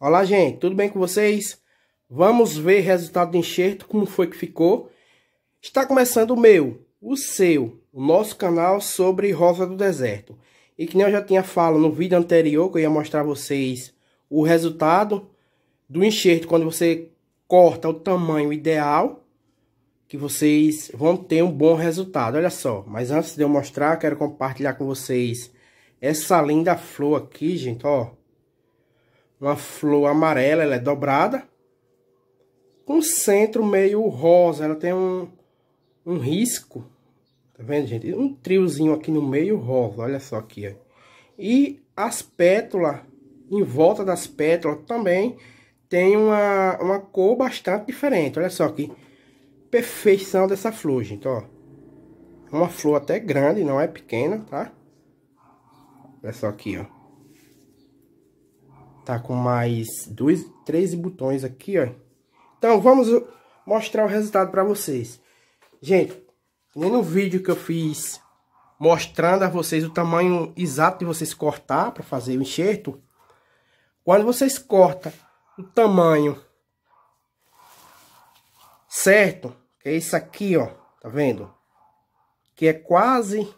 Olá, gente, tudo bem com vocês? Vamos ver resultado do enxerto, como foi que ficou. Está começando o meu, o seu, o nosso canal sobre rosa do deserto. E que nem eu já tinha falado no vídeo anterior, que eu ia mostrar a vocês o resultado do enxerto quando você corta o tamanho ideal, que vocês vão ter um bom resultado. Olha só, mas antes de eu mostrar, quero compartilhar com vocês essa linda flor aqui, gente, ó uma flor amarela, ela é dobrada, com centro meio rosa, ela tem um, um risco, tá vendo, gente? Um triozinho aqui no meio rosa, olha só aqui, ó. E as pétalas, em volta das pétalas também tem uma, uma cor bastante diferente, olha só aqui. Perfeição dessa flor, gente, ó. É uma flor até grande, não é pequena, tá? Olha só aqui, ó. Tá com mais dois, 13 botões aqui, ó. Então, vamos mostrar o resultado para vocês. Gente, nem no vídeo que eu fiz mostrando a vocês o tamanho exato de vocês cortar para fazer o enxerto, quando vocês cortam o tamanho certo, que é isso aqui, ó, tá vendo? Que é quase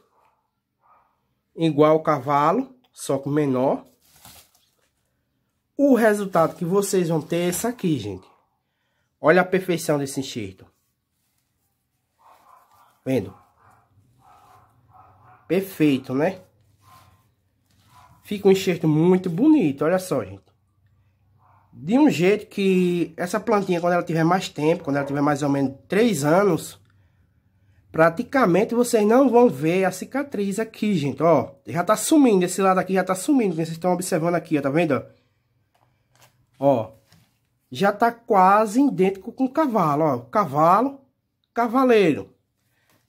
igual ao cavalo, só que menor. O resultado que vocês vão ter é esse aqui, gente. Olha a perfeição desse enxerto. Vendo? Perfeito, né? Fica um enxerto muito bonito, olha só, gente. De um jeito que essa plantinha, quando ela tiver mais tempo, quando ela tiver mais ou menos 3 anos, praticamente vocês não vão ver a cicatriz aqui, gente, ó. Já tá sumindo, esse lado aqui já tá sumindo, vocês estão observando aqui, ó, tá vendo, ó? Ó, já tá quase idêntico com o cavalo, ó. Cavalo, cavaleiro.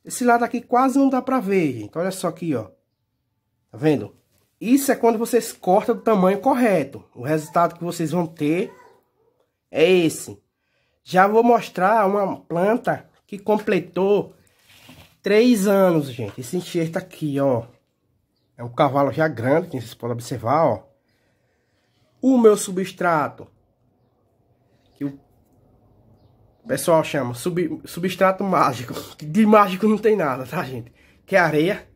Esse lado aqui quase não dá pra ver, gente. Olha só aqui, ó. Tá vendo? Isso é quando vocês cortam do tamanho correto. O resultado que vocês vão ter é esse. Já vou mostrar uma planta que completou três anos, gente. Esse enxerto aqui, ó. É um cavalo já grande, que vocês podem observar, ó o meu substrato, que o pessoal chama sub, substrato mágico, de mágico não tem nada, tá gente? Que é areia,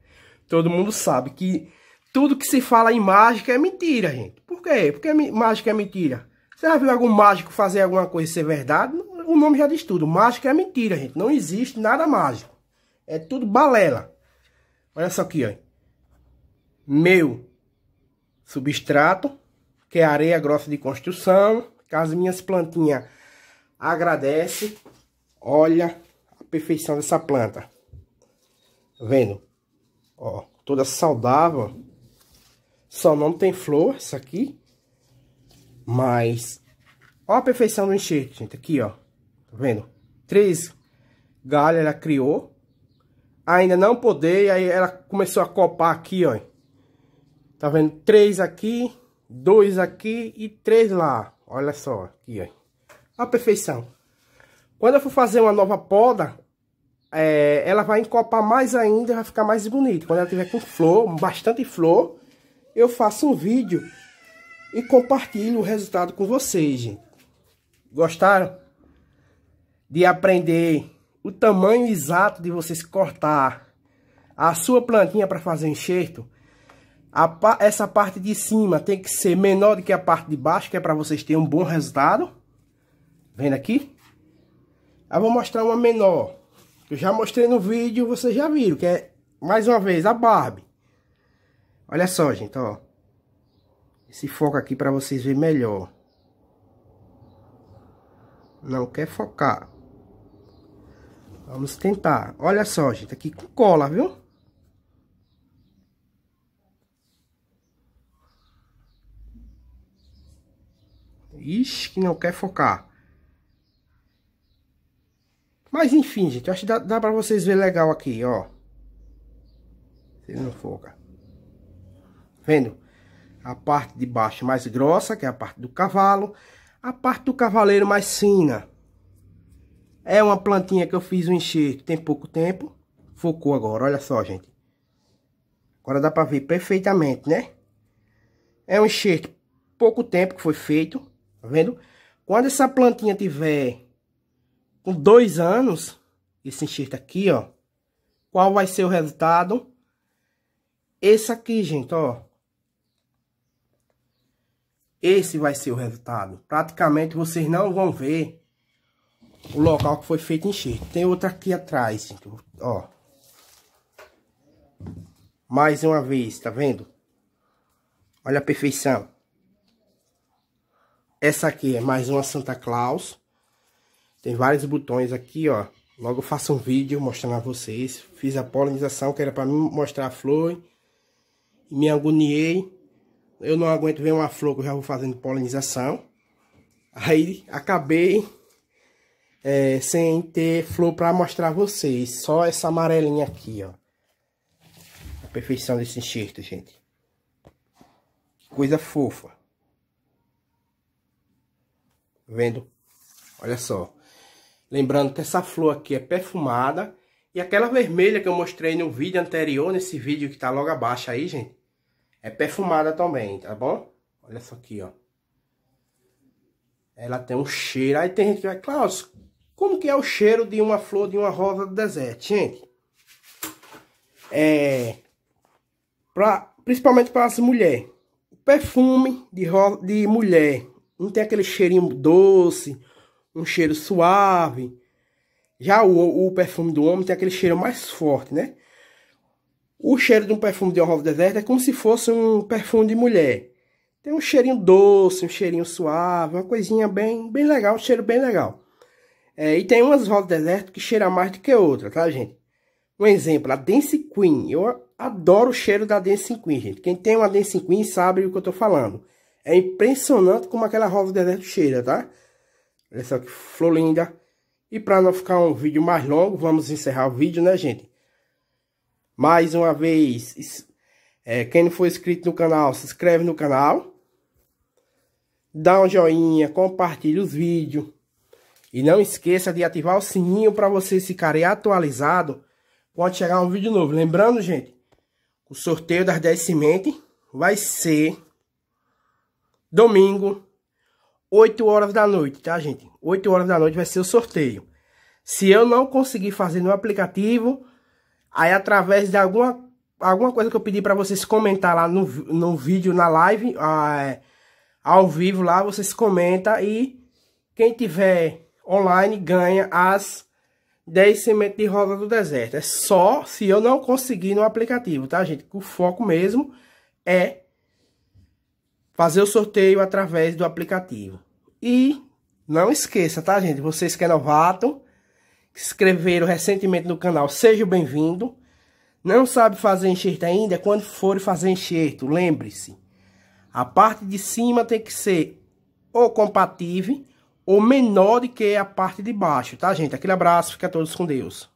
todo mundo sabe que tudo que se fala em mágica é mentira, gente. Por quê? Porque mágica é mentira. Você já viu algum mágico fazer alguma coisa ser verdade? O nome já diz tudo. Mágica é mentira, gente. Não existe nada mágico. É tudo balela. Olha só aqui, ó. Meu substrato que é areia grossa de construção. As minhas plantinhas agradece. Olha a perfeição dessa planta. Tá vendo? Ó, toda saudável. Só não tem flor, isso aqui. Mas, ó a perfeição do enxerto, gente. Aqui, ó. Tá vendo? Três galhas ela criou. Ainda não poder, aí ela começou a copar aqui, ó. Tá vendo? Três aqui, dois aqui e três lá. Olha só, aqui, ó. A perfeição. Quando eu for fazer uma nova poda, é, ela vai encopar mais ainda, vai ficar mais bonito. Quando ela tiver com flor, bastante flor, eu faço um vídeo e compartilho o resultado com vocês, gente. Gostaram? De aprender o tamanho exato de vocês cortar a sua plantinha para fazer enxerto? essa parte de cima tem que ser menor do que a parte de baixo, que é para vocês terem um bom resultado. Vendo aqui? Aí vou mostrar uma menor. Eu já mostrei no vídeo, vocês já viram, que é, mais uma vez, a Barbie. Olha só, gente, ó. Esse foco aqui para vocês verem melhor. Não quer focar. Vamos tentar. Olha só, gente, aqui com cola, viu? Ixi, que não quer focar. Mas enfim, gente, acho que dá, dá pra vocês verem legal aqui, ó. Se ele não foca. Vendo? A parte de baixo mais grossa, que é a parte do cavalo. A parte do cavaleiro mais fina. É uma plantinha que eu fiz um enxerto tem pouco tempo. Focou agora, olha só, gente. Agora dá pra ver perfeitamente, né? É um enxerto pouco tempo que foi feito. Tá vendo? Quando essa plantinha tiver com dois anos, esse enxerto aqui, ó. Qual vai ser o resultado? Esse aqui, gente, ó. Esse vai ser o resultado. Praticamente vocês não vão ver o local que foi feito enxerto. Tem outra aqui atrás, gente, ó. Mais uma vez, tá vendo? Olha a perfeição. Essa aqui é mais uma Santa Claus. Tem vários botões aqui, ó. Logo eu faço um vídeo mostrando a vocês. Fiz a polinização que era para mostrar a flor. Me agoniei. Eu não aguento ver uma flor que eu já vou fazendo polinização. Aí acabei é, sem ter flor para mostrar a vocês. Só essa amarelinha aqui, ó. A perfeição desse enxerto, gente. Que coisa fofa. Vendo? Olha só. Lembrando que essa flor aqui é perfumada. E aquela vermelha que eu mostrei no vídeo anterior, nesse vídeo que tá logo abaixo aí, gente. É perfumada também, tá bom? Olha só aqui, ó. Ela tem um cheiro. Aí tem gente que vai, Klaus, como que é o cheiro de uma flor, de uma rosa do deserto? Gente, é... Pra, principalmente para as mulheres. O perfume de, ro de mulher não tem aquele cheirinho doce, um cheiro suave. Já o, o perfume do homem tem aquele cheiro mais forte, né? O cheiro de um perfume de rosa deserta é como se fosse um perfume de mulher. Tem um cheirinho doce, um cheirinho suave, uma coisinha bem, bem legal, um cheiro bem legal. É, e tem umas rosas deserto que cheira mais do que outra, tá, gente? Um exemplo, a Dance Queen. Eu adoro o cheiro da Dance Queen, gente. Quem tem uma Dance Queen sabe o que eu tô falando. É impressionante como aquela rosa do deserto cheira, tá? Olha só que flor linda. E para não ficar um vídeo mais longo, vamos encerrar o vídeo, né, gente? Mais uma vez, é, quem não for inscrito no canal, se inscreve no canal. Dá um joinha, compartilha os vídeos. E não esqueça de ativar o sininho para vocês ficarem atualizados quando chegar um vídeo novo. Lembrando, gente, o sorteio das 10 sementes vai ser domingo, 8 horas da noite, tá, gente? 8 horas da noite vai ser o sorteio. Se eu não conseguir fazer no aplicativo, aí através de alguma, alguma coisa que eu pedi para vocês comentar lá no, no vídeo, na live, ah, é, ao vivo lá, vocês comentam e quem tiver online ganha as 10 sementes de rosa do deserto. É só se eu não conseguir no aplicativo, tá, gente? O foco mesmo é fazer o sorteio através do aplicativo. E não esqueça, tá, gente? Vocês que é novato, que se inscreveram recentemente no canal, seja bem vindo Não sabe fazer enxerto ainda? Quando for fazer enxerto, lembre-se, a parte de cima tem que ser ou compatível ou menor do que a parte de baixo, tá, gente? Aquele abraço, fica todos com Deus.